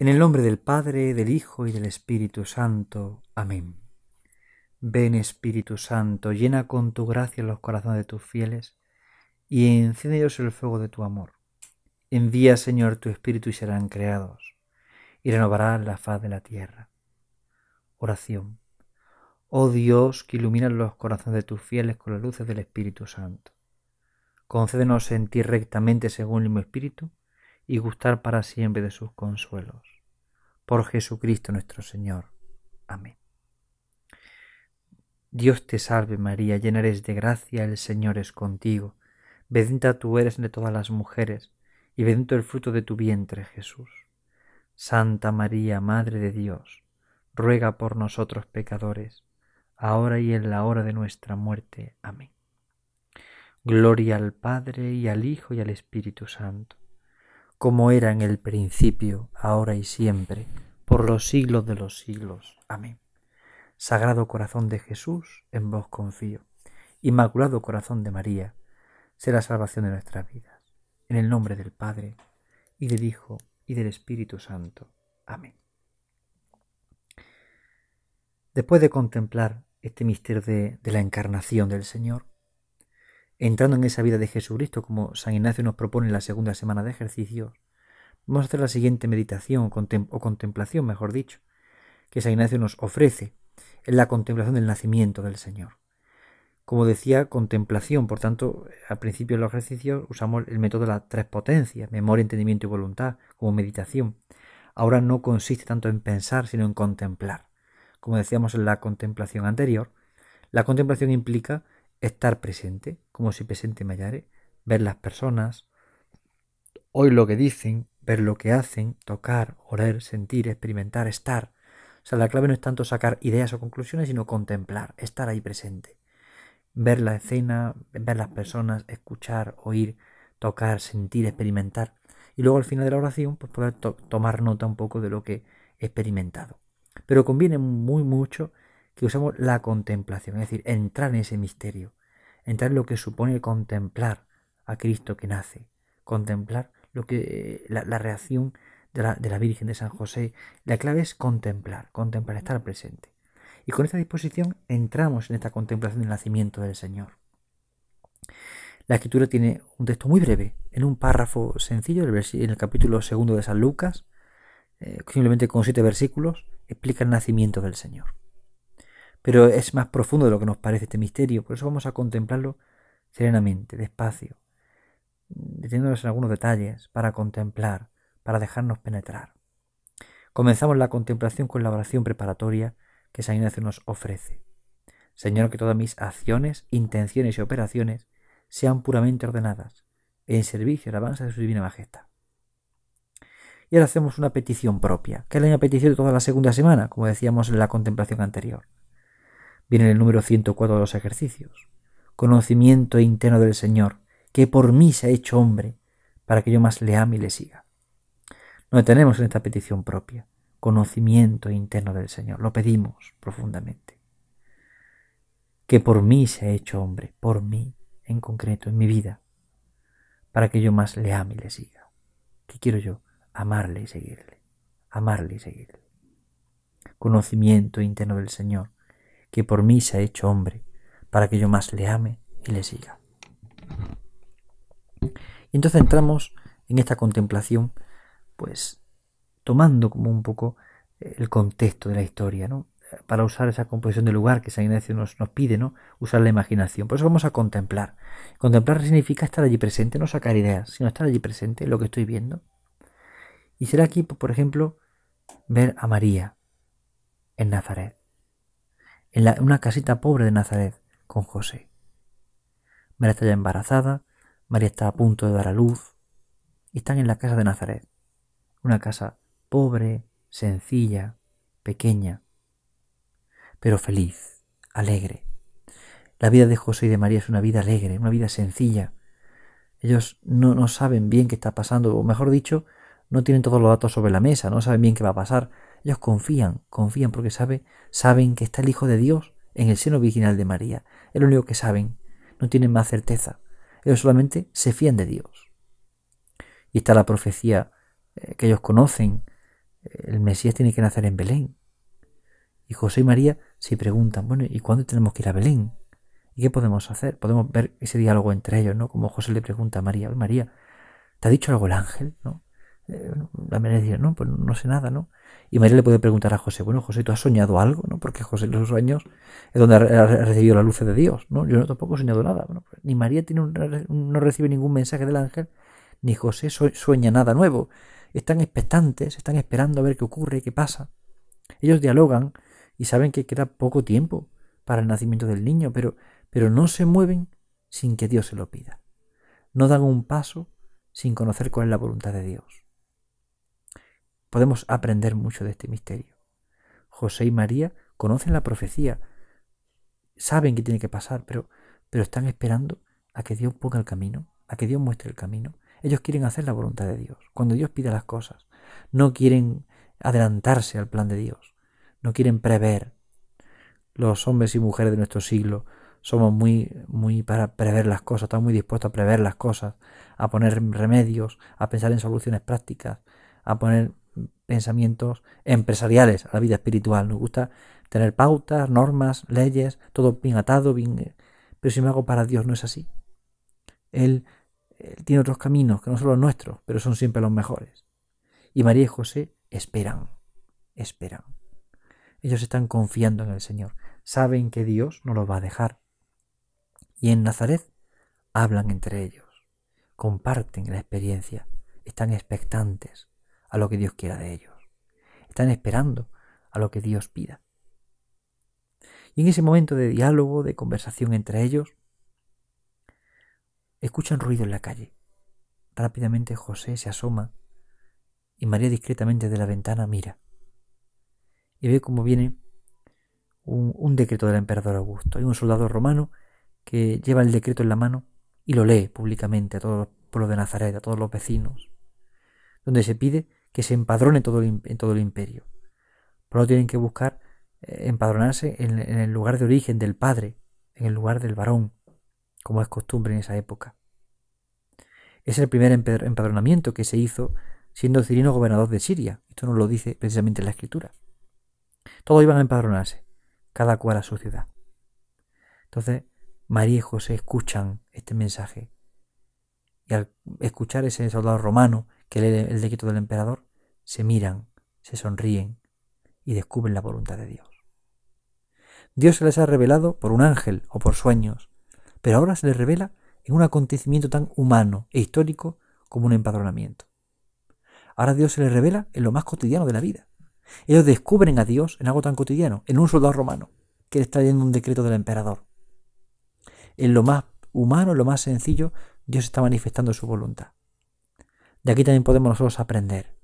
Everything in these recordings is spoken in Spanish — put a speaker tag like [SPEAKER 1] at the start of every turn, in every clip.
[SPEAKER 1] En el nombre del Padre, del Hijo y del Espíritu Santo. Amén. Ven Espíritu Santo, llena con tu gracia los corazones de tus fieles y enciende ellos el fuego de tu amor. Envía, Señor, tu Espíritu y serán creados y renovará la faz de la tierra. Oración. Oh Dios, que iluminas los corazones de tus fieles con las luces del Espíritu Santo. Concédenos sentir rectamente según el mismo Espíritu y gustar para siempre de sus consuelos. Por Jesucristo nuestro Señor. Amén. Dios te salve María, llena eres de gracia, el Señor es contigo. Bendita tú eres entre todas las mujeres, y bendito el fruto de tu vientre, Jesús. Santa María, Madre de Dios, ruega por nosotros pecadores, ahora y en la hora de nuestra muerte. Amén. Gloria al Padre, y al Hijo, y al Espíritu Santo como era en el principio, ahora y siempre, por los siglos de los siglos. Amén. Sagrado Corazón de Jesús, en vos confío. Inmaculado Corazón de María, será la salvación de nuestras vidas. En el nombre del Padre, y del Hijo, y del Espíritu Santo. Amén. Después de contemplar este misterio de la encarnación del Señor, entrando en esa vida de Jesucristo, como San Ignacio nos propone en la segunda semana de ejercicios, vamos a hacer la siguiente meditación o contemplación, mejor dicho, que San Ignacio nos ofrece en la contemplación del nacimiento del Señor. Como decía, contemplación, por tanto, al principio de los ejercicios usamos el método de las tres potencias, memoria, entendimiento y voluntad, como meditación. Ahora no consiste tanto en pensar, sino en contemplar. Como decíamos en la contemplación anterior, la contemplación implica estar presente, como si presente me ver las personas, oír lo que dicen, ver lo que hacen, tocar, oler, sentir, experimentar, estar. O sea, la clave no es tanto sacar ideas o conclusiones, sino contemplar, estar ahí presente. Ver la escena, ver las personas, escuchar, oír, tocar, sentir, experimentar. Y luego al final de la oración, pues poder tomar nota un poco de lo que he experimentado. Pero conviene muy mucho que usamos la contemplación, es decir, entrar en ese misterio, entrar en lo que supone contemplar a Cristo que nace, contemplar lo que eh, la, reacción de la, Virgen de San José. La clave es contemplar, contemplar, estar presente. Y con esta disposición entramos en esta contemplación del nacimiento del Señor. La escritura tiene un texto muy breve, en un párrafo sencillo, en el capítulo segundo de San Lucas, eh, simplemente con siete versículos, explica el nacimiento del Señor. Pero es más profundo de lo que nos parece este misterio, por eso vamos a contemplarlo serenamente, despacio, mm, deteniéndonos en algunos detalles para contemplar, para dejarnos penetrar. Comenzamos la contemplación con la oración preparatoria que San Ignacio nos ofrece. Señor, que todas mis acciones, intenciones y operaciones sean puramente ordenadas, en servicio y avance de su Divina Majestad. Y ahora hacemos una petición propia, que es la petición de toda la segunda semana, como decíamos en la contemplación anterior viene el número 104 de los ejercicios. Conocimiento interno del Señor, que por mí se ha hecho hombre, para que yo más le ame y le siga. No tenemos en esta petición propia, conocimiento interno del Señor, lo pedimos profundamente. Que por mí se ha hecho hombre, por mí en concreto, en mi vida, para que yo más le ame y le siga. ¿Qué quiero yo? Amarle y seguirle, amarle y seguirle. Conocimiento interno del Señor, que por mí se ha hecho hombre, para que yo más le ame y le siga. Y entonces entramos en esta contemplación, pues tomando como un poco eh, el contexto de la historia, ¿no? Para usar esa composición de lugar que San Ignacio nos, nos pide, ¿no? Usar la imaginación. Por eso vamos a contemplar. Contemplar significa estar allí presente, no sacar ideas, sino estar allí presente, lo que estoy viendo. Y será aquí, por ejemplo, ver a María en Nazaret en una casita pobre de Nazaret con José. María está ya embarazada, María está a punto de dar a luz y están en la casa de Nazaret. Una casa pobre, sencilla, pequeña, pero feliz, alegre. La vida de José y de María es una vida alegre, una vida sencilla. Ellos no saben bien qué está pasando, o mejor dicho, no tienen todos los datos sobre la mesa, no saben bien qué va a pasar, ellos confían, confían porque saben que está el Hijo de Dios en el seno virginal de María. Es lo único que saben. No tienen más certeza. Ellos solamente se fían de Dios. Y está la profecía eh, que ellos conocen. Eh, el Mesías tiene que nacer en Belén. Y José y María se preguntan, bueno, ¿y cuándo tenemos que ir a Belén? ¿Y qué podemos hacer? Podemos ver ese diálogo entre ellos, ¿no? Como José le pregunta a María, María, ¿te ha dicho algo el ángel? ¿No? Eh, la María dice, no, pues no sé nada, ¿no? Y María le puede preguntar a José, bueno, José, ¿tú has soñado algo? ¿no? Porque José los sueños es donde ha recibido la luz de Dios. ¿no? Yo no, tampoco he soñado nada. Pues, ni María tiene no recibe ningún mensaje del ángel, ni José sueña nada nuevo. Están expectantes, están esperando a ver qué ocurre, qué pasa. Ellos dialogan y saben que queda poco tiempo para el nacimiento del niño, pero, pero no se mueven sin que Dios se lo pida. No dan un paso sin conocer cuál es la voluntad de Dios. Podemos aprender mucho de este misterio. José y María conocen la profecía, saben que tiene que pasar, pero, pero están esperando a que Dios ponga el camino, a que Dios muestre el camino. Ellos quieren hacer la voluntad de Dios, cuando Dios pide las cosas. No quieren adelantarse al plan de Dios, no quieren prever. Los hombres y mujeres de nuestro siglo somos muy, muy para prever las cosas, estamos muy dispuestos a prever las cosas, a poner remedios, a pensar en soluciones prácticas, a poner pensamientos empresariales a la vida espiritual. Nos gusta tener pautas, normas, leyes, todo bien atado, bien... Eh, pero me hago para Dios no es así. Él, él tiene otros caminos que no son los nuestros, pero son siempre los mejores. Y María y José esperan, esperan. Ellos están confiando en el Señor. Saben que Dios no los va a dejar. Y en Nazaret hablan entre ellos, comparten la experiencia, están expectantes a lo que Dios quiera de ellos. Están esperando a lo que Dios pida. Y en ese momento de diálogo, de conversación entre ellos, escuchan ruido en la calle. Rápidamente José se asoma y María discretamente de la ventana mira y ve cómo viene un, decreto del emperador Augusto. Hay un soldado romano que lleva el decreto en la mano y lo lee públicamente a todos los pueblos de Nazaret, a todos los vecinos, donde se pide que se empadrone en todo el imperio. Por lo tienen que buscar eh, empadronarse en, el lugar de origen del padre, en el lugar del varón, como es costumbre en esa época. Es el primer empadronamiento que se hizo siendo Cirino gobernador de Siria. Esto nos lo dice precisamente la escritura. Todos iban a empadronarse, cada cual a su ciudad. Entonces, María y José escuchan este mensaje. Y al escuchar ese soldado romano que lee el decreto del emperador, se miran, se sonríen y descubren la voluntad de Dios. Dios se les ha revelado por un ángel o por sueños, pero ahora se les revela en un acontecimiento tan humano e histórico como un empadronamiento. Ahora Dios se les revela en lo más cotidiano de la vida. Ellos descubren a Dios en algo tan cotidiano, en un soldado romano que le está leyendo un decreto del emperador. En lo más humano, en lo más sencillo, Dios está manifestando su voluntad. De aquí también podemos nosotros aprender.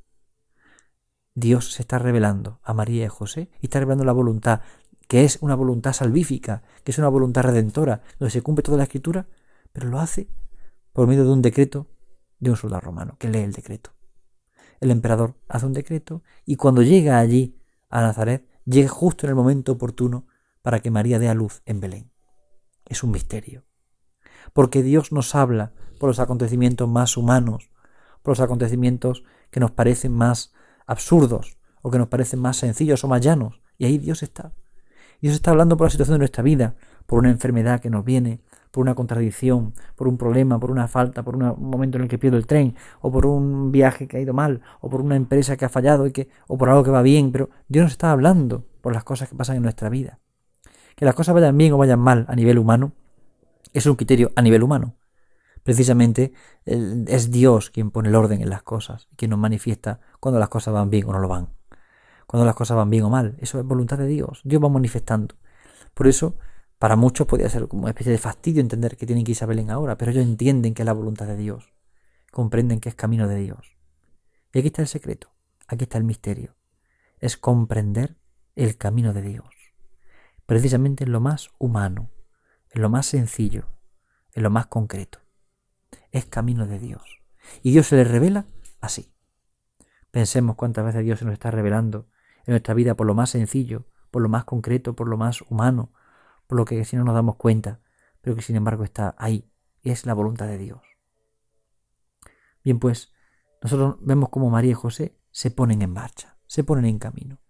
[SPEAKER 1] Dios se está revelando a María y a José y está revelando la voluntad, que es una voluntad salvífica, que es una voluntad redentora, donde se cumple toda la escritura, pero lo hace por medio de un decreto de un soldado romano, que lee el decreto. El emperador hace un decreto y cuando llega allí a Nazaret, llega justo en el momento oportuno para que María dé a luz en Belén. Es un misterio. Porque Dios nos habla por los acontecimientos más humanos, por los acontecimientos que nos parecen más absurdos o que nos parecen más sencillos o más llanos. Y ahí Dios está. Dios está hablando por la situación de nuestra vida, por una enfermedad que nos viene, por una contradicción, por un problema, por una falta, por un momento en el que pierdo el tren, o por un viaje que ha ido mal, o por una empresa que ha fallado, o por algo que va bien, pero Dios nos está hablando por las cosas que pasan en nuestra vida. Que las cosas vayan bien o vayan mal a nivel humano es un criterio a nivel humano. Precisamente es Dios quien pone el orden en las cosas, quien nos manifiesta cuando las cosas van bien o no lo van, cuando las cosas van bien o mal. Eso es voluntad de Dios, Dios va manifestando. Por eso, para muchos podría ser como una especie de fastidio entender que tienen que Isabel a ahora, pero ellos entienden que es la voluntad de Dios, comprenden que es camino de Dios. Y aquí está el secreto, aquí está el misterio, es comprender el camino de Dios. Precisamente en lo más humano, en lo más sencillo, en lo más concreto es camino de Dios. Y Dios se le revela así. Pensemos cuántas veces Dios se nos está revelando en nuestra vida por lo más sencillo, por lo más concreto, por lo más humano, por lo que si no nos damos cuenta, pero que sin embargo está ahí. es la voluntad de Dios. Bien, pues nosotros vemos cómo María y José se ponen en marcha, se ponen en camino.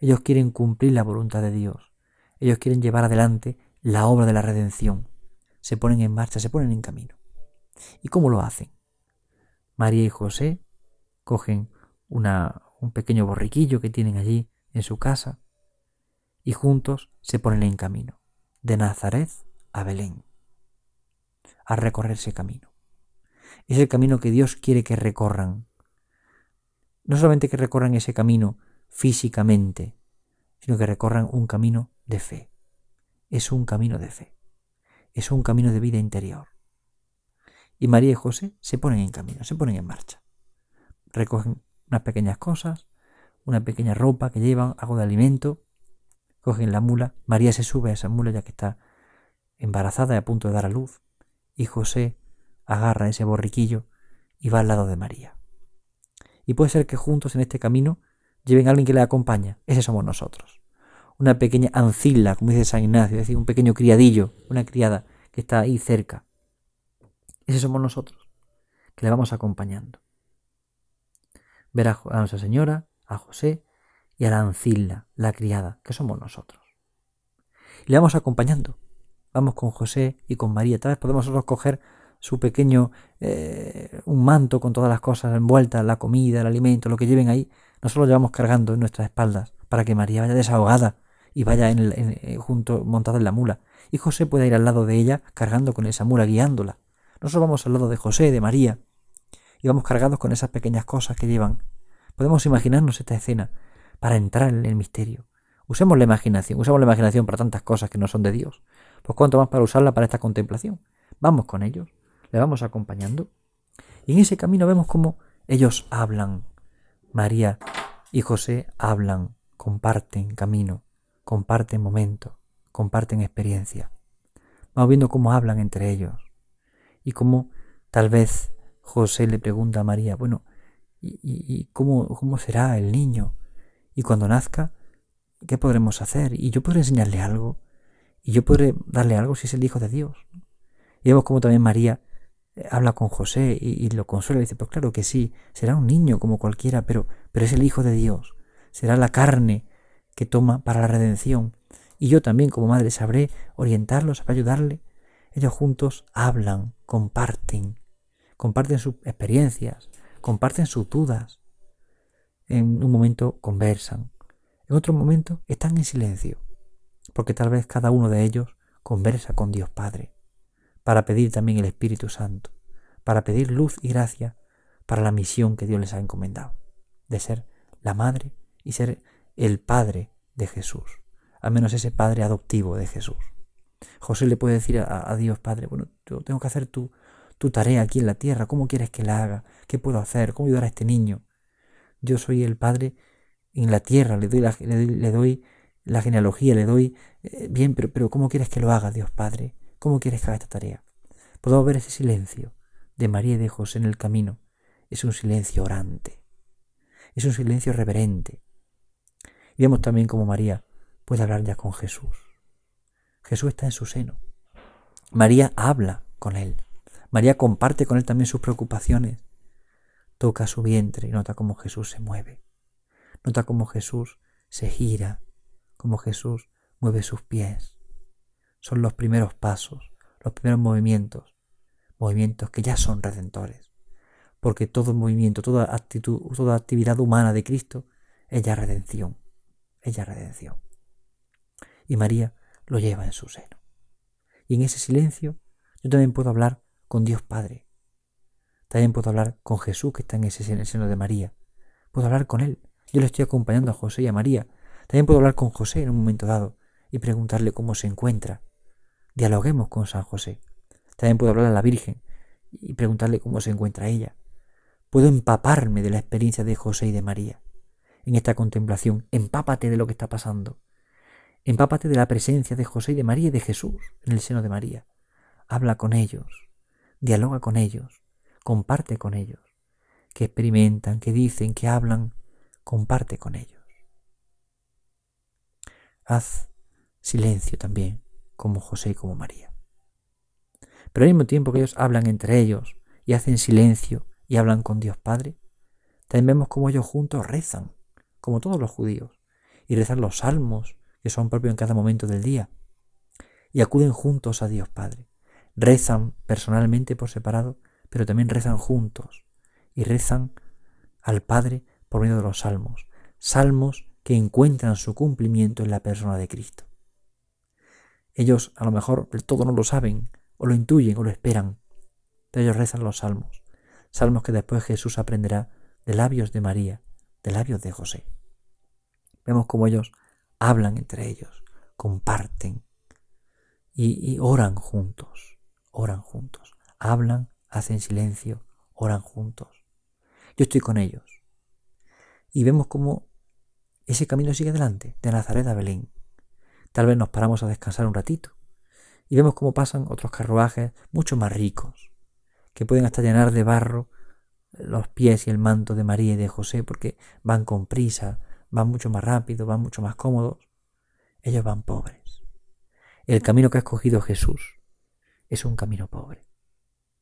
[SPEAKER 1] Ellos quieren cumplir la voluntad de Dios. Ellos quieren llevar adelante la obra de la redención. Se ponen en marcha, se ponen en camino. ¿Y cómo lo hacen? María y José cogen un pequeño borriquillo que tienen allí en su casa y juntos se ponen en camino, de Nazaret a Belén, a recorrer ese camino. Es el camino que Dios quiere que recorran. No solamente que recorran ese camino físicamente, sino que recorran un camino de fe. Es un camino de fe. Es un camino de vida interior. Y María y José se ponen en camino, se ponen en marcha. Recogen unas pequeñas cosas, una pequeña ropa que llevan, algo de alimento, cogen la mula, María se sube a esa mula ya que está embarazada y a punto de dar a luz, y José agarra ese borriquillo y va al lado de María. Y puede ser que juntos en este camino lleven a alguien que le acompaña, ese somos nosotros. Una pequeña ancilla, como dice San Ignacio, es decir, un pequeño criadillo, una criada que está ahí cerca, ese somos nosotros, que le vamos acompañando. Ver a, Nuestra Señora, a José y a la ancilla, la criada, que somos nosotros. Y le vamos acompañando. Vamos con José y con María. Tal vez podemos nosotros coger su pequeño, eh, un manto con todas las cosas envueltas, la comida, el alimento, lo que lleven ahí. Nosotros lo llevamos cargando en nuestras espaldas para que María vaya desahogada y vaya eh, junto montada en la mula. Y José pueda ir al lado de ella cargando con esa mula, guiándola. Nosotros vamos al lado de José, de María, y vamos cargados con esas pequeñas cosas que llevan. Podemos imaginarnos esta escena para entrar en el misterio. Usemos la imaginación, usamos la imaginación para tantas cosas que no son de Dios. Pues cuanto más para usarla para esta contemplación. Vamos con ellos, le vamos acompañando. Y en ese camino vemos cómo ellos hablan. María y José hablan, comparten camino, comparten momento, comparten experiencia. Vamos viendo cómo hablan entre ellos y cómo tal vez José le pregunta a María, bueno, ¿y, cómo, cómo será el niño? Y cuando nazca, ¿qué podremos hacer? Y yo podré enseñarle algo, y yo podré darle algo si es el Hijo de Dios. Y vemos como también María eh, habla con José y, lo consuela y dice, pues claro que sí, será un niño como cualquiera, pero, pero es el Hijo de Dios, será la carne que toma para la redención. Y yo también como madre sabré orientarlo, sabré ayudarle, ellos juntos hablan, comparten, comparten sus experiencias, comparten sus dudas. En un momento conversan, en otro momento están en silencio, porque tal vez cada uno de ellos conversa con Dios Padre, para pedir también el Espíritu Santo, para pedir luz y gracia para la misión que Dios les ha encomendado, de ser la madre y ser el padre de Jesús, al menos ese padre adoptivo de Jesús. José le puede decir a, Dios, Padre, bueno, yo tengo que hacer tu, tarea aquí en la tierra, ¿cómo quieres que la haga? ¿Qué puedo hacer? ¿Cómo ayudar a este niño? Yo soy el Padre en la tierra, le doy la, genealogía, le doy, eh, bien, pero, ¿cómo quieres que lo haga, Dios Padre? ¿Cómo quieres que haga esta tarea? Podemos ver ese silencio de María y de José en el camino. Es un silencio orante. Es un silencio reverente. Veamos vemos también cómo María puede hablar ya con Jesús. Jesús está en su seno. María habla con él. María comparte con él también sus preocupaciones. Toca su vientre y nota cómo Jesús se mueve. Nota cómo Jesús se gira, cómo Jesús mueve sus pies. Son los primeros pasos, los primeros movimientos, movimientos que ya son redentores. Porque todo movimiento, toda actitud, toda actividad humana de Cristo es ya redención, es redención. Y María lo lleva en su seno. Y en ese silencio yo también puedo hablar con Dios Padre. También puedo hablar con Jesús que está en ese seno de María. Puedo hablar con Él. Yo le estoy acompañando a José y a María. También puedo hablar con José en un momento dado y preguntarle cómo se encuentra. Dialoguemos con San José. También puedo hablar a la Virgen y preguntarle cómo se encuentra ella. Puedo empaparme de la experiencia de José y de María. En esta contemplación, empápate de lo que está pasando. Empápate de la presencia de José y de María y de Jesús en el seno de María. Habla con ellos, dialoga con ellos, comparte con ellos. Que experimentan, que dicen, que hablan, comparte con ellos. Haz silencio también, como José y como María. Pero al mismo tiempo que ellos hablan entre ellos y hacen silencio y hablan con Dios Padre, también vemos cómo ellos juntos rezan, como todos los judíos, y rezan los salmos que son propios en cada momento del día. Y acuden juntos a Dios Padre. Rezan personalmente por separado, pero también rezan juntos. Y rezan al Padre por medio de los salmos. Salmos que encuentran su cumplimiento en la persona de Cristo. Ellos a lo mejor del todo no lo saben, o lo intuyen, o lo esperan, pero ellos rezan los salmos, salmos que después Jesús aprenderá de labios de María, de labios de José. Vemos como ellos hablan entre ellos, comparten y, oran juntos, oran juntos, hablan, hacen silencio, oran juntos. Yo estoy con ellos. Y vemos cómo ese camino sigue adelante, de Nazaret a Belén. Tal vez nos paramos a descansar un ratito y vemos cómo pasan otros carruajes mucho más ricos, que pueden hasta llenar de barro los pies y el manto de María y de José porque van con prisa, van mucho más rápido, van mucho más cómodos, ellos van pobres. El camino que ha escogido Jesús es un camino pobre,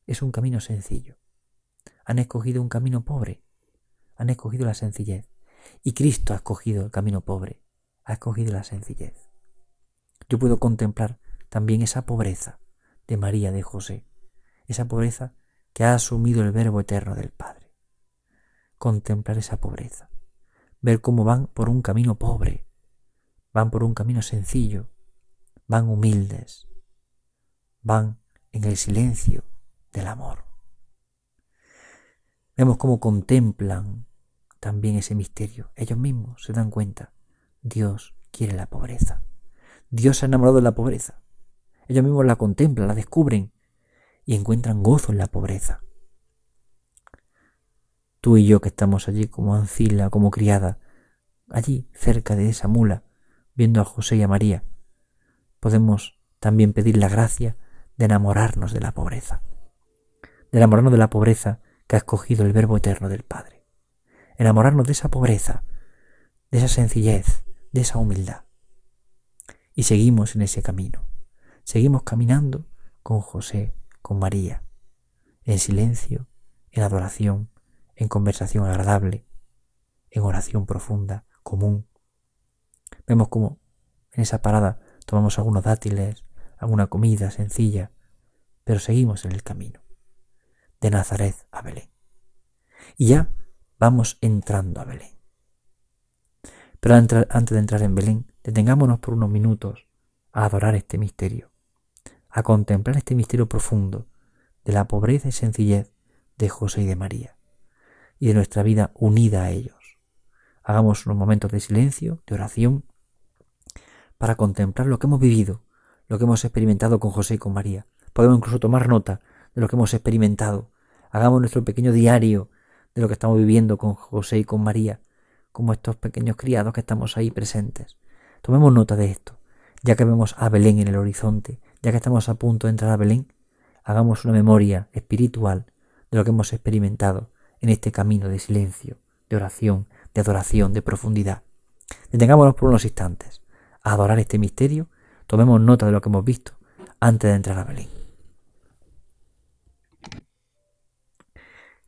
[SPEAKER 1] es un camino sencillo. Han escogido un camino pobre, han escogido la sencillez. Y Cristo ha escogido el camino pobre, ha escogido la sencillez. Yo puedo contemplar también esa pobreza de María, de José, esa pobreza que ha asumido el verbo eterno del Padre. Contemplar esa pobreza ver cómo van por un camino pobre, van por un camino sencillo, van humildes, van en el silencio del amor. Vemos cómo contemplan también ese misterio. Ellos mismos se dan cuenta. Dios quiere la pobreza. Dios se ha enamorado de la pobreza. Ellos mismos la contemplan, la descubren y encuentran gozo en la pobreza tú y yo que estamos allí como ancila, como criada, allí cerca de esa mula, viendo a José y a María, podemos también pedir la gracia de enamorarnos de la pobreza, de enamorarnos de la pobreza que ha escogido el Verbo Eterno del Padre, enamorarnos de esa pobreza, de esa sencillez, de esa humildad. Y seguimos en ese camino, seguimos caminando con José, con María, en silencio, en adoración, en conversación agradable, en oración profunda, común. Vemos cómo en esa parada tomamos algunos dátiles, alguna comida sencilla, pero seguimos en el camino, de Nazaret a Belén. Y ya vamos entrando a Belén. Pero antes de entrar en Belén, detengámonos por unos minutos a adorar este misterio, a contemplar este misterio profundo de la pobreza y sencillez de José y de María y de nuestra vida unida a ellos. Hagamos unos momentos de silencio, de oración, para contemplar lo que hemos vivido, lo que hemos experimentado con José y con María. Podemos incluso tomar nota de lo que hemos experimentado. Hagamos nuestro pequeño diario de lo que estamos viviendo con José y con María, como estos pequeños criados que estamos ahí presentes. Tomemos nota de esto, ya que vemos a Belén en el horizonte, ya que estamos a punto de entrar a Belén, hagamos una memoria espiritual de lo que hemos experimentado, en este camino de silencio, de oración, de adoración, de profundidad. Detengámonos por unos instantes a adorar este misterio, tomemos nota de lo que hemos visto antes de entrar a Belén.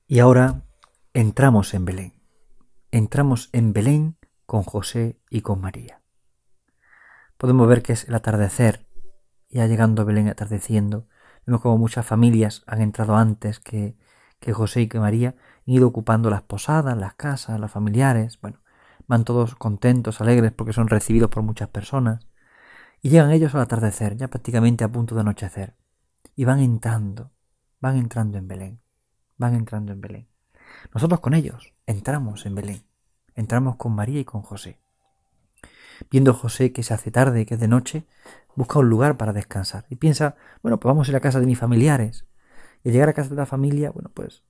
[SPEAKER 1] Y ahora entramos en Belén. Entramos en Belén con José y con María. Podemos ver que es el atardecer, ya llegando a Belén atardeciendo. Vemos como muchas familias han entrado antes que, que José y que María ido ocupando las posadas, las casas, los familiares, bueno, van todos contentos, alegres, porque son recibidos por muchas personas, y llegan ellos al atardecer, ya prácticamente a punto de anochecer, y van entrando, van entrando en Belén, van entrando en Belén. Nosotros con ellos entramos en Belén, entramos con María y con José. Viendo José que se hace tarde, que es de noche, busca un lugar para descansar y piensa, bueno, pues vamos a ir a casa de mis familiares. Y al llegar a casa de la familia, bueno, pues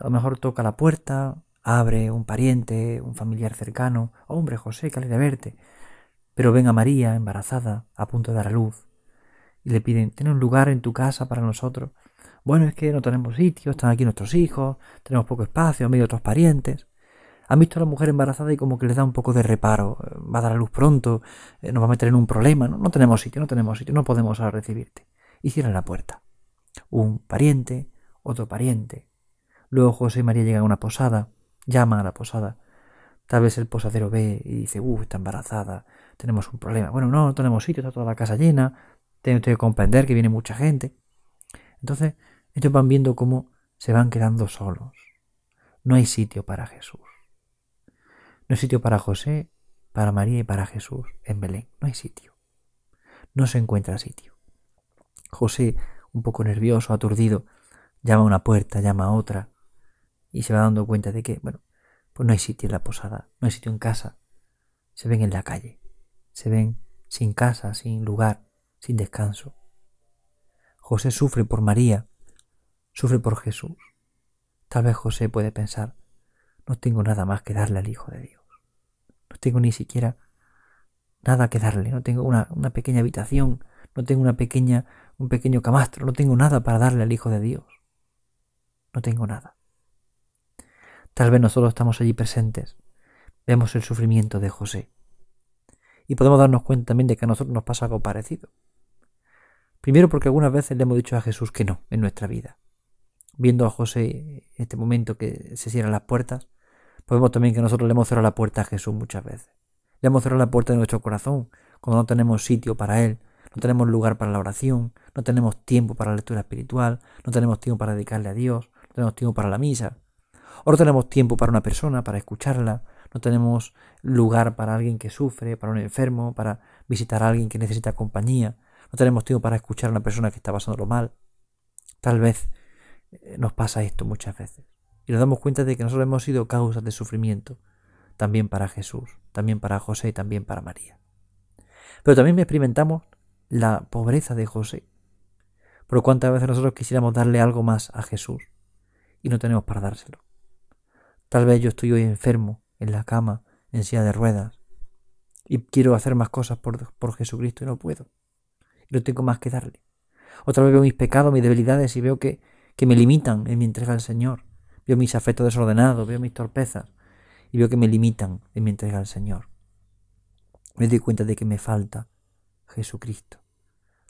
[SPEAKER 1] a lo mejor toca la puerta, abre un pariente, un familiar cercano. Hombre, José, que de verte. Pero ven a María, embarazada, a punto de dar a luz. Y le piden, tener un lugar en tu casa para nosotros? Bueno, es que no tenemos sitio, están aquí nuestros hijos, tenemos poco espacio, venido otros parientes. Han visto a la mujer embarazada y como que les da un poco de reparo. Eh, va a dar a luz pronto, eh, nos va a meter en un problema. No, tenemos sitio, no tenemos sitio, no podemos recibirte. Y cierran la puerta. Un pariente, otro pariente, Luego José y María llegan a una posada, llaman a la posada. Tal vez el posadero ve y dice, uff, está embarazada, tenemos un problema. Bueno, no, no tenemos sitio, está toda la casa llena, tengo que comprender que viene mucha gente. Entonces, ellos van viendo cómo se van quedando solos. No hay sitio para Jesús. No hay sitio para José, para María y para Jesús en Belén. No hay sitio. No se encuentra sitio. José, un poco nervioso, aturdido, llama a una puerta, llama a otra y se va dando cuenta de que, bueno, pues no hay sitio en la posada, no hay sitio en casa. Se ven en la calle, se ven sin casa, sin lugar, sin descanso. José sufre por María, sufre por Jesús. Tal vez José puede pensar, no tengo nada más que darle al Hijo de Dios. No tengo ni siquiera nada que darle, no tengo una, una pequeña habitación, no tengo una pequeña, un pequeño camastro, no tengo nada para darle al Hijo de Dios. No tengo nada. Tal vez nosotros estamos allí presentes. Vemos el sufrimiento de José. Y podemos darnos cuenta también de que a nosotros nos pasa algo parecido. Primero porque algunas veces le hemos dicho a Jesús que no en nuestra vida. Viendo a José en este momento que se cierran las puertas, podemos también que nosotros le hemos cerrado la puerta a Jesús muchas veces. Le hemos cerrado la puerta de nuestro corazón cuando no tenemos sitio para Él, no tenemos lugar para la oración, no tenemos tiempo para la lectura espiritual, no tenemos tiempo para dedicarle a Dios, no tenemos tiempo para la misa. Ahora tenemos tiempo para una persona, para escucharla, no tenemos lugar para alguien que sufre, para un enfermo, para visitar a alguien que necesita compañía, no tenemos tiempo para escuchar a una persona que está pasándolo mal. Tal vez eh, nos pasa esto muchas veces. Y nos damos cuenta de que nosotros hemos sido causas de sufrimiento, también para Jesús, también para José y también para María. Pero también experimentamos la pobreza de José. Por cuántas veces nosotros quisiéramos darle algo más a Jesús y no tenemos para dárselo. Tal vez yo estoy hoy enfermo, en la cama, en silla de ruedas, y quiero hacer más cosas por, Jesucristo y no puedo. no tengo más que darle. Otra vez veo mis pecados, mis debilidades y veo que, me limitan en mi entrega al Señor. Veo mis afectos desordenados, veo mis torpezas y veo que me limitan en mi entrega al Señor. Me doy cuenta de que me falta Jesucristo,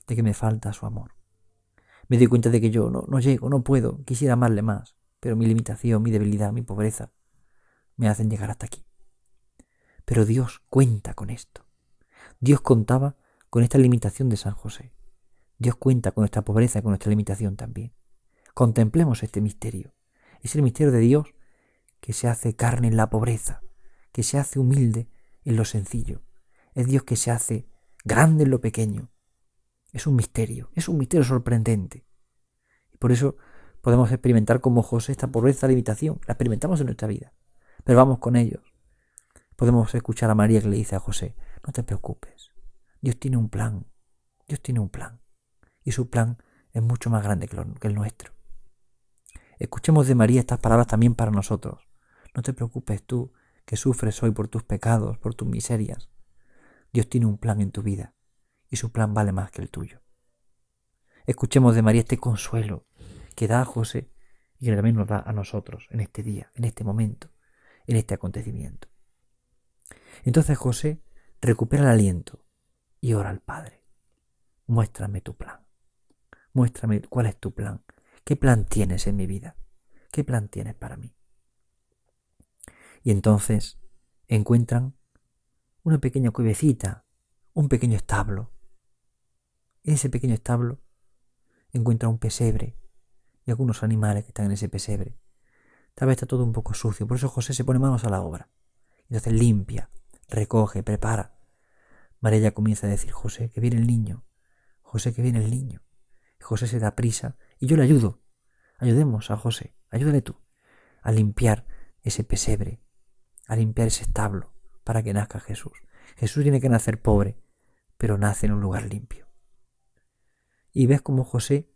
[SPEAKER 1] de que me falta su amor. Me doy cuenta de que yo no, no llego, no puedo, quisiera amarle más pero mi limitación, mi debilidad, mi pobreza me hacen llegar hasta aquí. Pero Dios cuenta con esto. Dios contaba con esta limitación de San José. Dios cuenta con nuestra pobreza y con nuestra limitación también. Contemplemos este misterio. Es el misterio de Dios que se hace carne en la pobreza, que se hace humilde en lo sencillo. Es Dios que se hace grande en lo pequeño. Es un misterio, es un misterio sorprendente. Y por eso Podemos experimentar como José esta pobreza, limitación. La experimentamos en nuestra vida. Pero vamos con ellos. Podemos escuchar a María que le dice a José, no te preocupes. Dios tiene un plan. Dios tiene un plan. Y su plan es mucho más grande que el nuestro. Escuchemos de María estas palabras también para nosotros. No te preocupes tú que sufres hoy por tus pecados, por tus miserias. Dios tiene un plan en tu vida y su plan vale más que el tuyo. Escuchemos de María este consuelo que da a José y que también nos da a nosotros en este día, en este momento, en este acontecimiento. Entonces José recupera el aliento y ora al Padre. Muéstrame tu plan. Muéstrame cuál es tu plan. ¿Qué plan tienes en mi vida? ¿Qué plan tienes para mí? Y entonces encuentran una pequeña cuevecita, un pequeño establo. En ese pequeño establo encuentra un pesebre y algunos animales que están en ese pesebre. Tal vez está todo un poco sucio, por eso José se pone manos a la obra. Entonces limpia, recoge, prepara. María comienza a decir, José, que viene el niño, José, que viene el niño. José se da prisa y yo le ayudo. Ayudemos a José, ayúdale tú a limpiar ese pesebre, a limpiar ese establo para que nazca Jesús. Jesús tiene que nacer pobre, pero nace en un lugar limpio. Y ves cómo José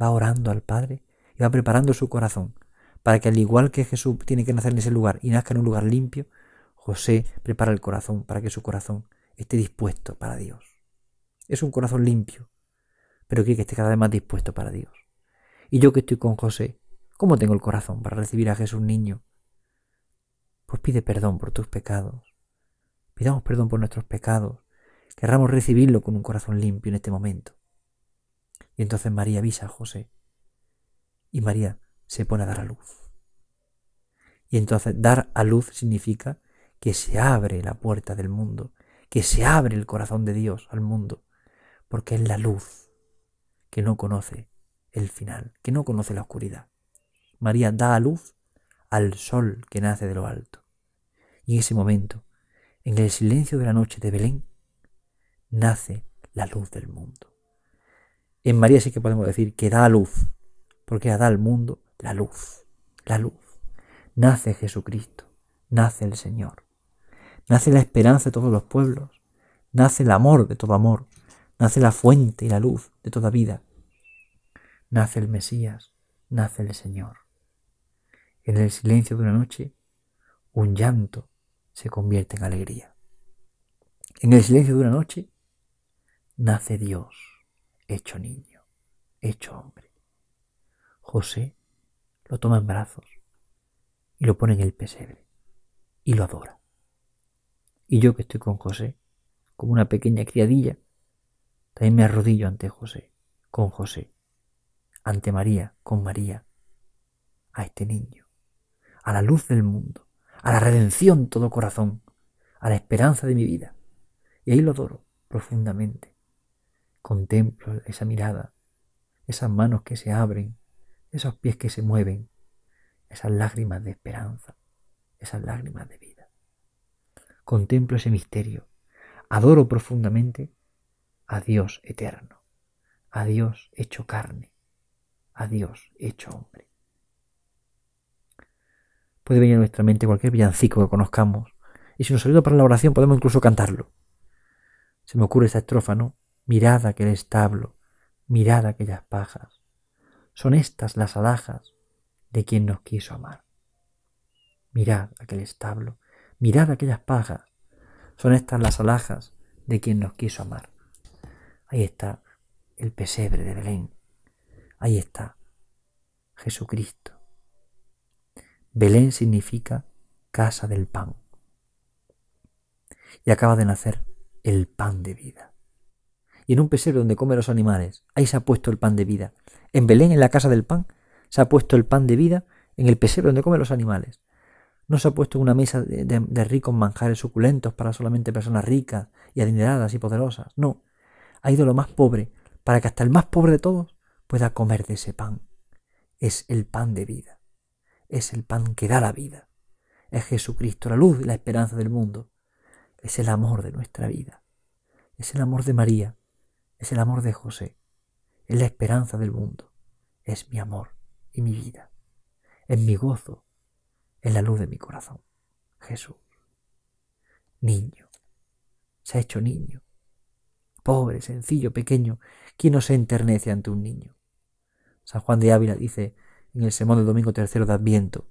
[SPEAKER 1] va orando al Padre y va preparando su corazón para que al igual que Jesús tiene que nacer en ese lugar y nazca en un lugar limpio, José prepara el corazón para que su corazón esté dispuesto para Dios. Es un corazón limpio, pero quiere que esté cada vez más dispuesto para Dios. Y yo que estoy con José, ¿cómo tengo el corazón para recibir a Jesús niño? Pues pide perdón por tus pecados. Pidamos perdón por nuestros pecados. Querramos recibirlo con un corazón limpio en este momento. Y entonces María avisa a José y María se pone a dar a luz. Y entonces dar a luz significa que se abre la puerta del mundo, que se abre el corazón de Dios al mundo, porque es la luz que no conoce el final, que no conoce la oscuridad. María da a luz al sol que nace de lo alto. Y en ese momento, en el silencio de la noche de Belén, nace la luz del mundo. En María sí que podemos decir que da a luz, porque ha dado al mundo la luz, la luz. Nace Jesucristo, nace el Señor, nace la esperanza de todos los pueblos, nace el amor de todo amor, nace la fuente y la luz de toda vida, nace el Mesías, nace el Señor. En el silencio de una noche, un llanto se convierte en alegría. En el silencio de una noche, nace Dios, hecho niño, hecho hombre. José lo toma en brazos y lo pone en el pesebre y lo adora. Y yo que estoy con José, como una pequeña criadilla, también me arrodillo ante José, con José, ante María, con María, a este niño, a la luz del mundo, a la redención todo corazón, a la esperanza de mi vida. Y ahí lo adoro profundamente. Contemplo esa mirada, esas manos que se abren, esos pies que se mueven, esas lágrimas de esperanza, esas lágrimas de vida. Contemplo ese misterio, adoro profundamente a Dios eterno, a Dios hecho carne, a Dios hecho hombre. Puede venir a nuestra mente cualquier villancico que conozcamos, y si nos ayuda para la oración podemos incluso cantarlo. Se me ocurre esa estrofa, ¿no? Mirad aquel establo, mirad aquellas pajas, son estas las alhajas de quien nos quiso amar. Mirad aquel establo, mirad aquellas pajas. Son estas las alhajas de quien nos quiso amar. Ahí está el pesebre de Belén. Ahí está Jesucristo. Belén significa casa del pan. Y acaba de nacer el pan de vida y en un pesebre donde comen los animales. Ahí se ha puesto el pan de vida. En Belén, en la casa del pan, se ha puesto el pan de vida en el pesebre donde comen los animales. No se ha puesto una mesa de, de ricos manjares suculentos para solamente personas ricas y adineradas y poderosas. No, ha ido lo más pobre para que hasta el más pobre de todos pueda comer de ese pan. Es el pan de vida. Es el pan que da la vida. Es Jesucristo, la luz y la esperanza del mundo. Es el amor de nuestra vida. Es el amor de María es el amor de José. Es la esperanza del mundo. Es mi amor y mi vida. Es mi gozo. Es la luz de mi corazón. Jesús. Niño. Se ha hecho niño. Pobre, sencillo, pequeño. ¿Quién no se enternece ante un niño? San Juan de Ávila dice en el Semón del domingo tercero de Adviento.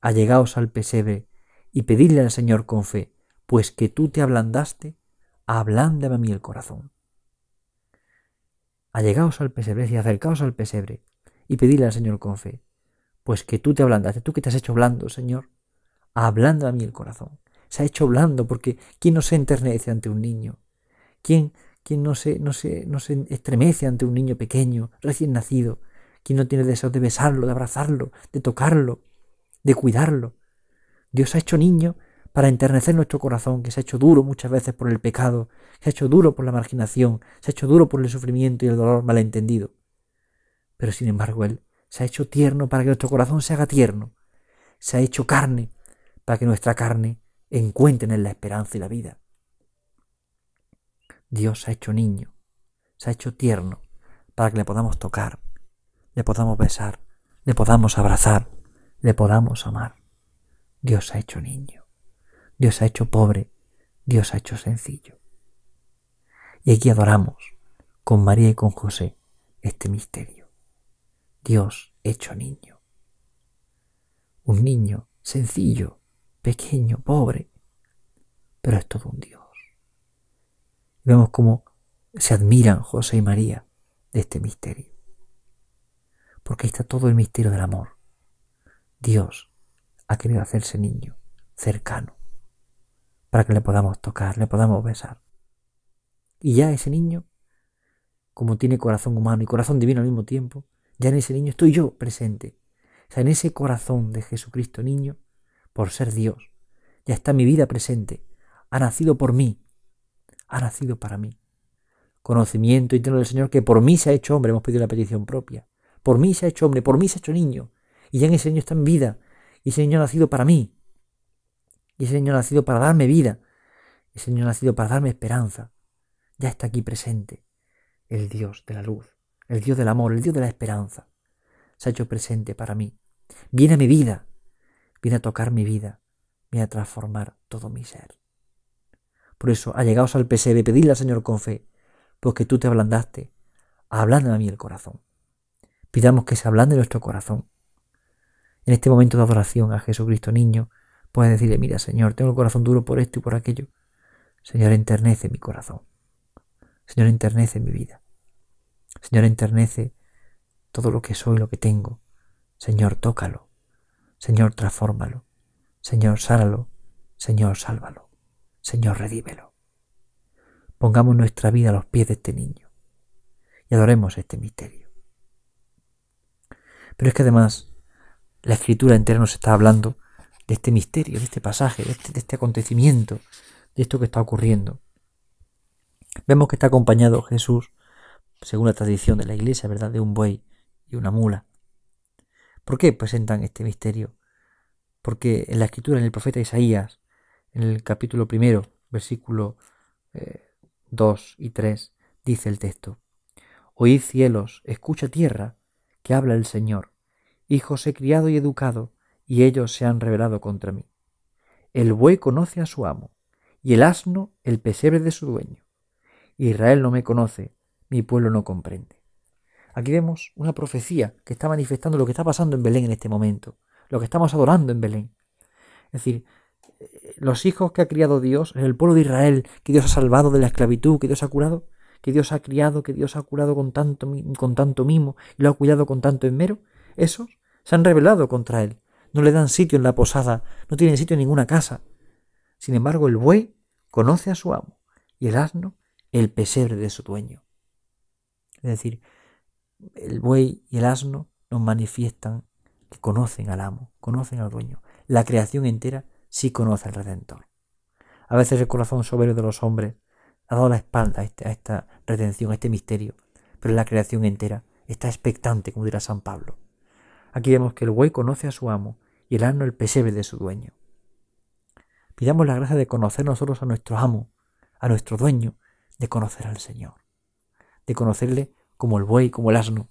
[SPEAKER 1] Allegaos al pesebre y pedidle al Señor con fe, pues que tú te ablandaste, ablándame a mí el corazón allegaos al pesebre, y acercaos al pesebre, y pedidle al Señor con fe, pues que tú te ablandaste, tú que te has hecho blando, Señor, hablando a mí el corazón. Se ha hecho blando, porque ¿quién no se enternece ante un niño? ¿Quién, no, se, no, se, no se estremece ante un niño pequeño, recién nacido? ¿Quién no tiene deseo de besarlo, de abrazarlo, de tocarlo, de cuidarlo? Dios ha hecho niño para enternecer nuestro corazón que se ha hecho duro muchas veces por el pecado, se ha hecho duro por la marginación, se ha hecho duro por el sufrimiento y el dolor malentendido. Pero sin embargo Él se ha hecho tierno para que nuestro corazón se haga tierno, se ha hecho carne para que nuestra carne encuentre en la esperanza y la vida. Dios se ha hecho niño, se ha hecho tierno para que le podamos tocar, le podamos besar, le podamos abrazar, le podamos amar. Dios se ha hecho niño. Dios ha hecho pobre, Dios ha hecho sencillo. Y aquí adoramos con María y con José este misterio. Dios hecho niño. Un niño sencillo, pequeño, pobre, pero es todo un Dios. Vemos cómo se admiran José y María de este misterio. Porque ahí está todo el misterio del amor. Dios ha querido hacerse niño, cercano, para que le podamos tocar, le podamos besar. Y ya ese niño, como tiene corazón humano y corazón divino al mismo tiempo, ya en ese niño estoy yo presente. O sea, en ese corazón de Jesucristo niño, por ser Dios, ya está mi vida presente. Ha nacido por mí, ha nacido para mí. Conocimiento interno del Señor que por mí se ha hecho hombre, hemos pedido la petición propia. Por mí se ha hecho hombre, por mí se ha hecho niño. Y ya en ese niño está en vida. Y ese niño ha nacido para mí. Y ese ha nacido para darme vida. Ese ha nacido para darme esperanza. Ya está aquí presente el Dios de la luz, el Dios del amor, el Dios de la esperanza. Se ha hecho presente para mí. Viene a mi vida. Viene a tocar mi vida. Viene a transformar todo mi ser. Por eso, llegado al PSB, pedidle al Señor con fe, porque pues tú te ablandaste. hablando a mí el corazón. Pidamos que se ablande nuestro corazón. En este momento de adoración a Jesucristo niño, Puedes decirle, mira, Señor, tengo el corazón duro por esto y por aquello. Señor, enternece mi corazón. Señor, enternece mi vida. Señor, enternece todo lo que soy, lo que tengo. Señor, tócalo. Señor, transfórmalo. Señor, sáralo. Señor, sálvalo. Señor, redímelo. Pongamos nuestra vida a los pies de este niño y adoremos este misterio. Pero es que además la escritura entera nos está hablando de este misterio, de este pasaje, este, de este, acontecimiento, de esto que está ocurriendo. Vemos que está acompañado Jesús, según la tradición de la iglesia, ¿verdad?, de un buey y una mula. ¿Por qué presentan este misterio? Porque en la escritura, en el profeta Isaías, en el capítulo primero, versículo eh, dos 2 y 3, dice el texto, Oíd cielos, escucha tierra, que habla el Señor. Hijo, he criado y educado, y ellos se han revelado contra mí. El buey conoce a su amo, y el asno el pesebre de su dueño. Israel no me conoce, mi pueblo no comprende. Aquí vemos una profecía que está manifestando lo que está pasando en Belén en este momento, lo que estamos adorando en Belén. Es decir, eh, los hijos que ha criado Dios, en el pueblo de Israel, que Dios ha salvado de la esclavitud, que Dios ha curado, que Dios ha criado, que Dios ha curado con tanto, con tanto mimo y lo ha cuidado con tanto esmero esos se han revelado contra él no le dan sitio en la posada, no tienen sitio en ninguna casa. Sin embargo, el buey conoce a su amo y el asno el pesebre de su dueño. Es decir, el buey y el asno nos manifiestan que conocen al amo, conocen al dueño. La creación entera sí conoce al Redentor. A veces el corazón soberbio de los hombres ha dado la espalda a, este, a esta redención, a este misterio, pero la creación entera está expectante, como dirá San Pablo. Aquí vemos que el buey conoce a su amo el asno el pesebre de su dueño. Pidamos la gracia de conocer nosotros a nuestro amo, a nuestro dueño, de conocer al Señor, de conocerle como el buey, como el asno,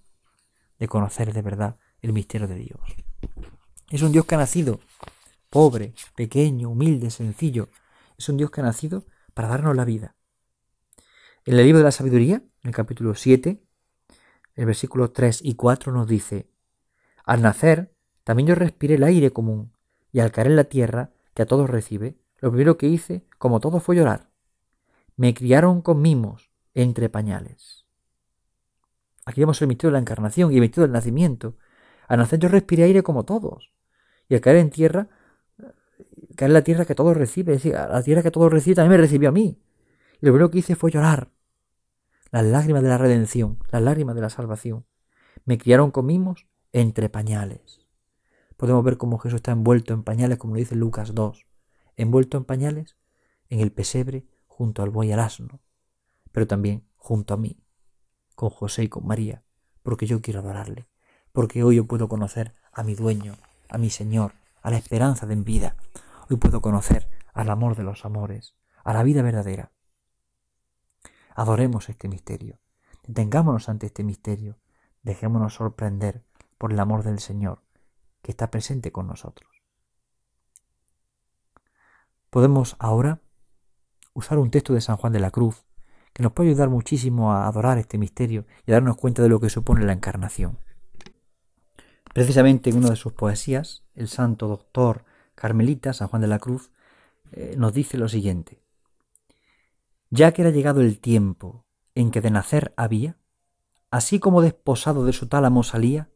[SPEAKER 1] de conocer de verdad el misterio de Dios. Es un Dios que ha nacido pobre, pequeño, humilde, sencillo. Es un Dios que ha nacido para darnos la vida. En el libro de la sabiduría, en el capítulo 7, el versículo 3 y 4 nos dice, al nacer, también yo respiré el aire común, y al caer en la tierra, que a todos recibe, lo primero que hice, como todos, fue llorar. Me criaron con mimos, entre pañales. Aquí vemos el misterio de la encarnación y el misterio del nacimiento. Al nacer yo respiré aire como todos. Y al caer en tierra, caer en la tierra que todos recibe, es decir, a la tierra que todos recibe también me recibió a mí. lo primero que hice fue llorar. Las lágrimas de la redención, las lágrimas de la salvación. Me criaron con mimos entre pañales. Podemos ver cómo Jesús está envuelto en pañales, como lo dice Lucas 2. Envuelto en pañales en el pesebre junto al buey al asno, pero también junto a mí, con José y con María, porque yo quiero adorarle, porque hoy yo puedo conocer a mi dueño, a mi Señor, a la esperanza de mi vida. Hoy puedo conocer al amor de los amores, a la vida verdadera. Adoremos este misterio. Detengámonos ante este misterio. Dejémonos sorprender por el amor del Señor, que está presente con nosotros. Podemos ahora usar un texto de San Juan de la Cruz que nos puede ayudar muchísimo a adorar este misterio y a darnos cuenta de lo que supone la encarnación. Precisamente en una de sus poesías, el santo doctor carmelita San Juan de la Cruz eh, nos dice lo siguiente. Ya que era llegado el tiempo en que de nacer había, así como desposado de su tálamo salía,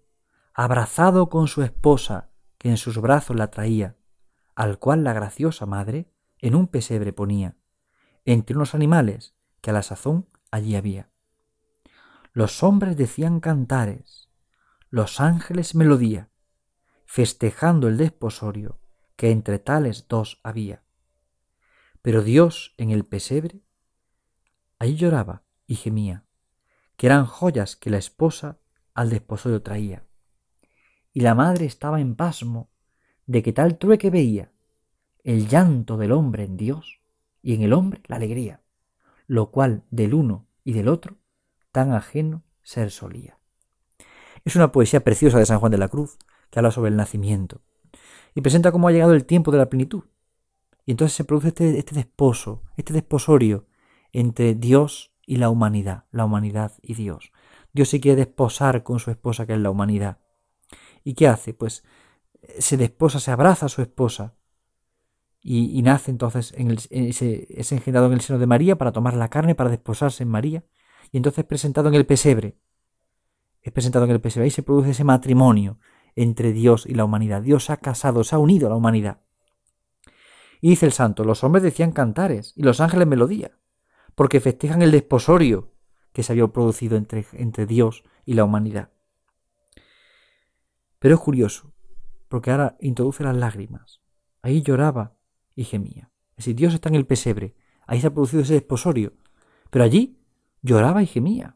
[SPEAKER 1] abrazado con su esposa, que en sus brazos la traía, al cual la graciosa madre en un pesebre ponía, entre unos animales que a la sazón allí había. Los hombres decían cantares, los ángeles melodía, festejando el desposorio que entre tales dos había. Pero Dios en el pesebre, ahí lloraba y gemía, que eran joyas que la esposa al desposorio traía y la madre estaba en pasmo de que tal trueque veía el llanto del hombre en Dios y en el hombre la alegría, lo cual del uno y del otro tan ajeno ser solía. Es una poesía preciosa de San Juan de la Cruz que habla sobre el nacimiento y presenta cómo ha llegado el tiempo de la plenitud. Y entonces se produce este, este desposo, este desposorio entre Dios y la humanidad, la humanidad y Dios. Dios se quiere desposar con su esposa que es la humanidad. ¿Y qué hace? Pues eh, se desposa, se abraza a su esposa. Y, nace entonces, en es engendrado en el seno de María para tomar la carne, para desposarse en María. Y entonces es presentado en el pesebre. Es presentado en el pesebre. Ahí se produce ese matrimonio entre Dios y la humanidad. Dios ha casado, se ha unido a la humanidad. Y dice el santo, los hombres decían cantares y los ángeles melodía, porque festejan el desposorio que se había producido entre, entre Dios y la humanidad. Pero es curioso, porque ahora introduce las lágrimas. Ahí lloraba y gemía. Es Dios está en el pesebre. Ahí se ha producido ese desposorio. Pero allí lloraba y gemía.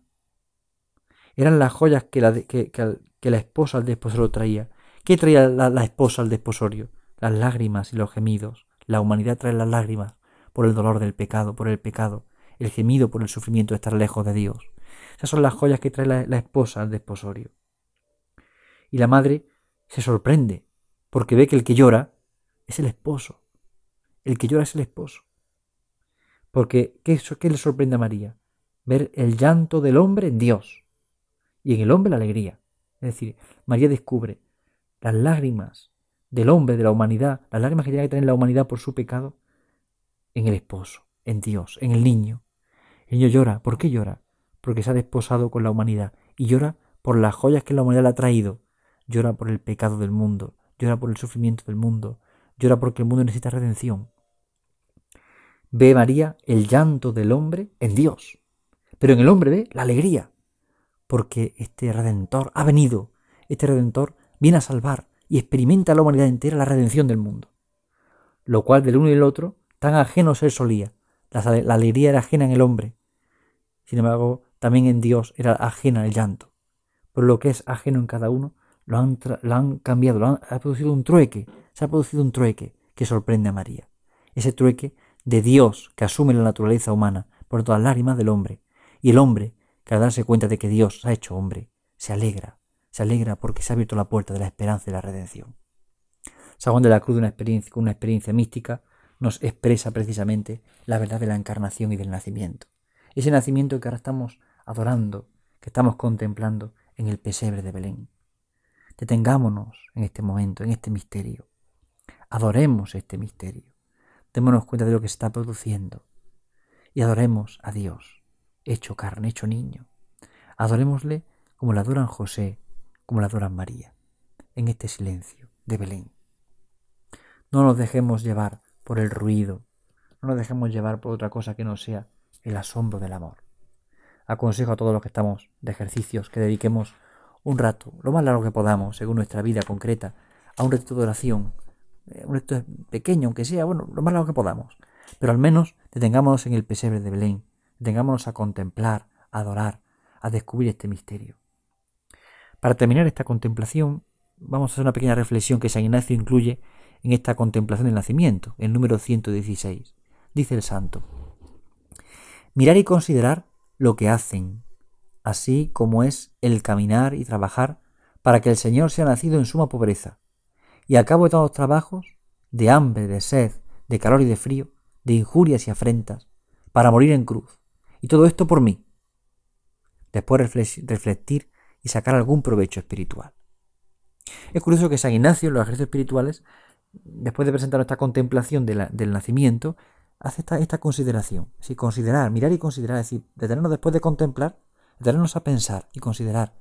[SPEAKER 1] Eran las joyas que la, esposa al desposorio traía. ¿Qué traía la, esposa al desposorio? Las lágrimas y los gemidos. La humanidad trae las lágrimas por el dolor del pecado, por el pecado, el gemido por el sufrimiento de estar lejos de Dios. Esas son las joyas que trae la esposa al desposorio y la madre se sorprende porque ve que el que llora es el esposo. El que llora es el esposo. Porque ¿qué, que le sorprende a María? Ver el llanto del hombre en Dios y en el hombre la alegría. Es decir, María descubre las lágrimas del hombre, de la humanidad, las lágrimas que tiene que tener la humanidad por su pecado en el esposo, en Dios, en el niño. El niño llora. ¿Por qué llora? Porque se ha desposado con la humanidad y llora por las joyas que la humanidad le ha traído llora por el pecado del mundo, llora por el sufrimiento del mundo, llora porque el mundo necesita redención. Ve María el llanto del hombre en Dios, pero en el hombre ve la alegría, porque este redentor ha venido, este redentor viene a salvar y experimenta a la humanidad entera la redención del mundo. Lo cual del uno y del otro tan ajeno se solía, la, alegría era ajena en el hombre, sin embargo también en Dios era ajena el llanto, por lo que es ajeno en cada uno lo han, cambiado, ha producido un trueque, se ha producido un trueque que sorprende a María. Ese trueque de Dios que asume la naturaleza humana por todas las lágrimas del hombre, y el hombre que al darse cuenta de que Dios ha hecho hombre, se alegra, se alegra porque se ha abierto la puerta de la esperanza y la redención. Sagón de la Cruz, una experiencia, una experiencia mística, nos expresa precisamente la verdad de la encarnación y del nacimiento. Ese nacimiento que ahora estamos adorando, que estamos contemplando en el pesebre de Belén. Detengámonos en este momento, en este misterio. Adoremos este misterio. Démonos cuenta de lo que está produciendo. Y adoremos a Dios, hecho carne, hecho niño. Adorémosle como la adoran José, como la adoran María, en este silencio de Belén. No nos dejemos llevar por el ruido, no nos dejemos llevar por otra cosa que no sea el asombro del amor. Aconsejo a todos los que estamos de ejercicios que dediquemos un rato, lo más largo que podamos, según nuestra vida concreta, a un resto de oración, eh, un reto pequeño aunque sea, bueno, lo más largo que podamos. Pero al menos detengámonos en el pesebre de Belén, detengámonos a contemplar, a adorar, a descubrir este misterio. Para terminar esta contemplación, vamos a hacer una pequeña reflexión que San Ignacio incluye en esta contemplación del nacimiento, el número 116. Dice el santo, mirar y considerar lo que hacen, así como es el caminar y trabajar para que el Señor sea nacido en suma pobreza. Y a cabo de todos los trabajos, de hambre, de sed, de calor y de frío, de injurias y afrentas, para morir en cruz. Y todo esto por mí. Después refletir y sacar algún provecho espiritual. Es curioso que San Ignacio, en los ejercicios espirituales, después de presentar esta contemplación del nacimiento, hace esta, consideración. Si considerar, mirar y considerar, es decir, detenernos después de contemplar darnos a pensar y considerar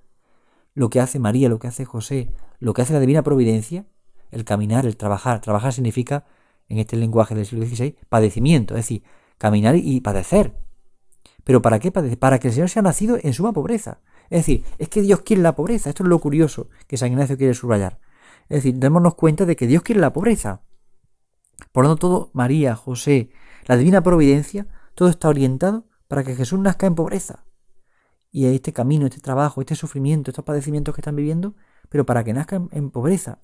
[SPEAKER 1] lo que hace María, lo que hace José, lo que hace la divina providencia, el caminar, el trabajar. Trabajar significa, en este lenguaje del siglo XVI, padecimiento, es decir, caminar y padecer. ¿Pero para qué padecer? Para que el Señor sea nacido en suma pobreza. Es decir, es que Dios quiere la pobreza. Esto es lo curioso que San Ignacio quiere subrayar. Es decir, démonos cuenta de que Dios quiere la pobreza. Por lo tanto, María, José, la divina providencia, todo está orientado para que Jesús nazca en pobreza y este camino, este trabajo, este sufrimiento, estos padecimientos que están viviendo, pero para que nazcan en pobreza,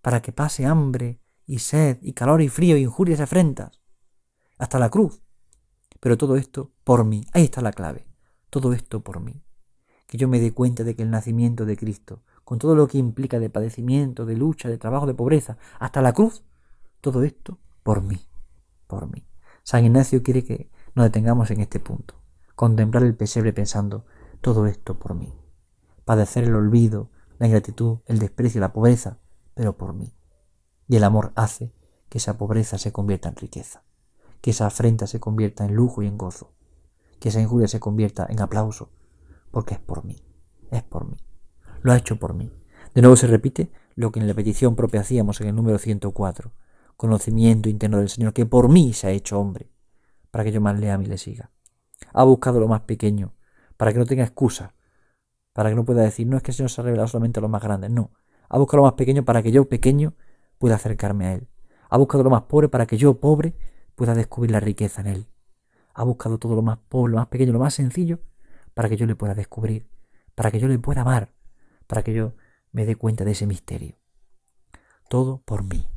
[SPEAKER 1] para que pase hambre y sed y calor y frío y injurias y afrentas, hasta la cruz. Pero todo esto por mí, ahí está la clave, todo esto por mí. Que yo me dé cuenta de que el nacimiento de Cristo, con todo lo que implica de padecimiento, de lucha, de trabajo, de pobreza, hasta la cruz, todo esto por mí, por mí. San Ignacio quiere que nos detengamos en este punto, contemplar el pesebre pensando, todo esto por mí. Padecer el olvido, la ingratitud, el desprecio, la pobreza, pero por mí. Y el amor hace que esa pobreza se convierta en riqueza, que esa afrenta se convierta en lujo y en gozo, que esa injuria se convierta en aplauso, porque es por mí, es por mí, lo ha hecho por mí. De nuevo se repite lo que en la petición propia hacíamos en el número 104, conocimiento interno del Señor, que por mí se ha hecho hombre, para que yo más lea y le siga. Ha buscado lo más pequeño, para que no tenga excusa, para que no pueda decir, no es que el Señor se ha revelado solamente a los más grandes, no, ha buscado lo más pequeño para que yo pequeño pueda acercarme a Él, ha buscado lo más pobre para que yo pobre pueda descubrir la riqueza en Él, ha buscado todo lo más pobre, lo más pequeño, lo más sencillo, para que yo le pueda descubrir, para que yo le pueda amar, para que yo me dé cuenta de ese misterio. Todo por mí,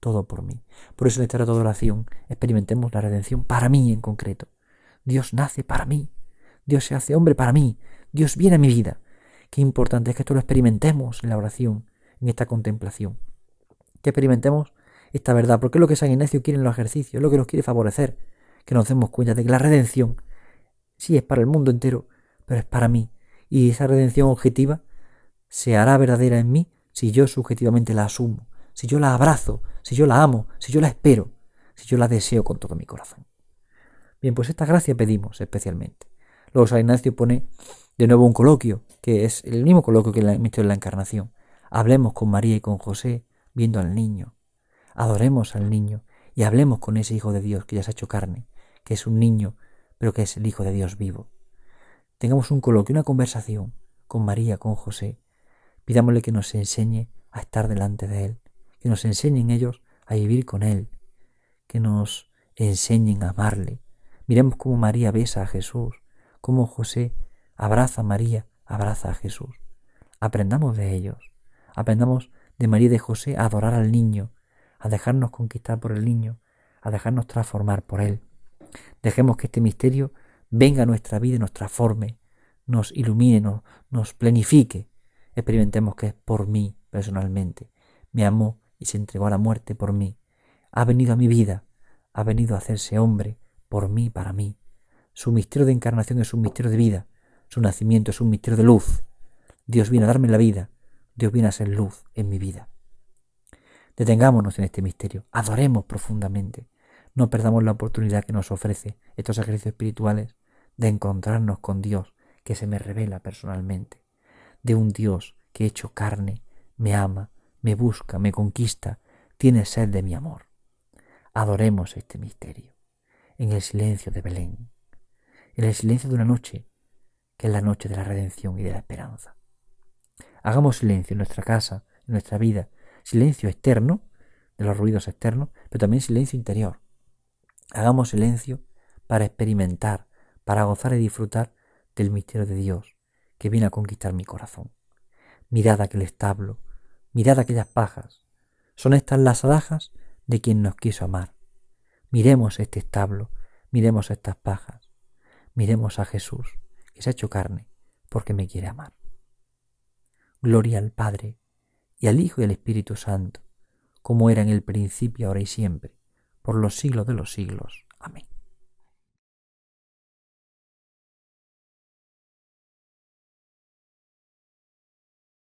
[SPEAKER 1] todo por mí. Por eso en esta rato de oración experimentemos la redención para mí en concreto. Dios nace para mí, Dios se hace hombre para mí, Dios viene a mi vida. Qué importante es que esto lo experimentemos en la oración, en esta contemplación. Que experimentemos esta verdad, porque es lo que San Ignacio quiere en los ejercicios, es lo que nos quiere favorecer, que nos demos cuenta de que la redención sí es para el mundo entero, pero es para mí. Y esa redención objetiva se hará verdadera en mí si yo subjetivamente la asumo, si yo la abrazo, si yo la amo, si yo la espero, si yo la deseo con todo mi corazón. Bien, pues esta gracia pedimos especialmente. Luego San Ignacio pone de nuevo un coloquio, que es el mismo coloquio que el misterio de la encarnación. Hablemos con María y con José viendo al niño. Adoremos al niño y hablemos con ese Hijo de Dios que ya se ha hecho carne, que es un niño, pero que es el Hijo de Dios vivo. Tengamos un coloquio, una conversación con María, con José. Pidámosle que nos enseñe a estar delante de Él, que nos enseñen ellos a vivir con Él, que nos enseñen a amarle. Miremos cómo María besa a Jesús, cómo José abraza a María, abraza a Jesús. Aprendamos de ellos. Aprendamos de María y de José a adorar al niño, a dejarnos conquistar por el niño, a dejarnos transformar por él. Dejemos que este misterio venga a nuestra vida y nos transforme, nos ilumine, nos, nos planifique. Experimentemos que es por mí personalmente. Me amó y se entregó a la muerte por mí. Ha venido a mi vida, ha venido a hacerse hombre por mí, para mí. Su misterio de encarnación es un misterio de vida. Su nacimiento es un misterio de luz. Dios viene a darme la vida. Dios viene a ser luz en mi vida. Detengámonos en este misterio. Adoremos profundamente. No perdamos la oportunidad que nos ofrece estos ejercicios espirituales de encontrarnos con Dios que se me revela personalmente. De un Dios que he hecho carne, me ama, me busca, me conquista, tiene sed de mi amor. Adoremos este misterio en el silencio de Belén en el silencio de una noche, que es la noche de la redención y de la esperanza. Hagamos silencio en nuestra casa, en nuestra vida, silencio externo, de los ruidos externos, pero también silencio interior. Hagamos silencio para experimentar, para gozar y disfrutar del misterio de Dios que viene a conquistar mi corazón. Mirad aquel establo, mirad aquellas pajas. Son estas las adajas de quien nos quiso amar. Miremos este establo, miremos estas pajas miremos a Jesús, que se ha hecho carne, porque me quiere amar. Gloria al Padre, y al Hijo y al Espíritu Santo, como era en el principio, ahora y siempre, por los siglos de los siglos. Amén.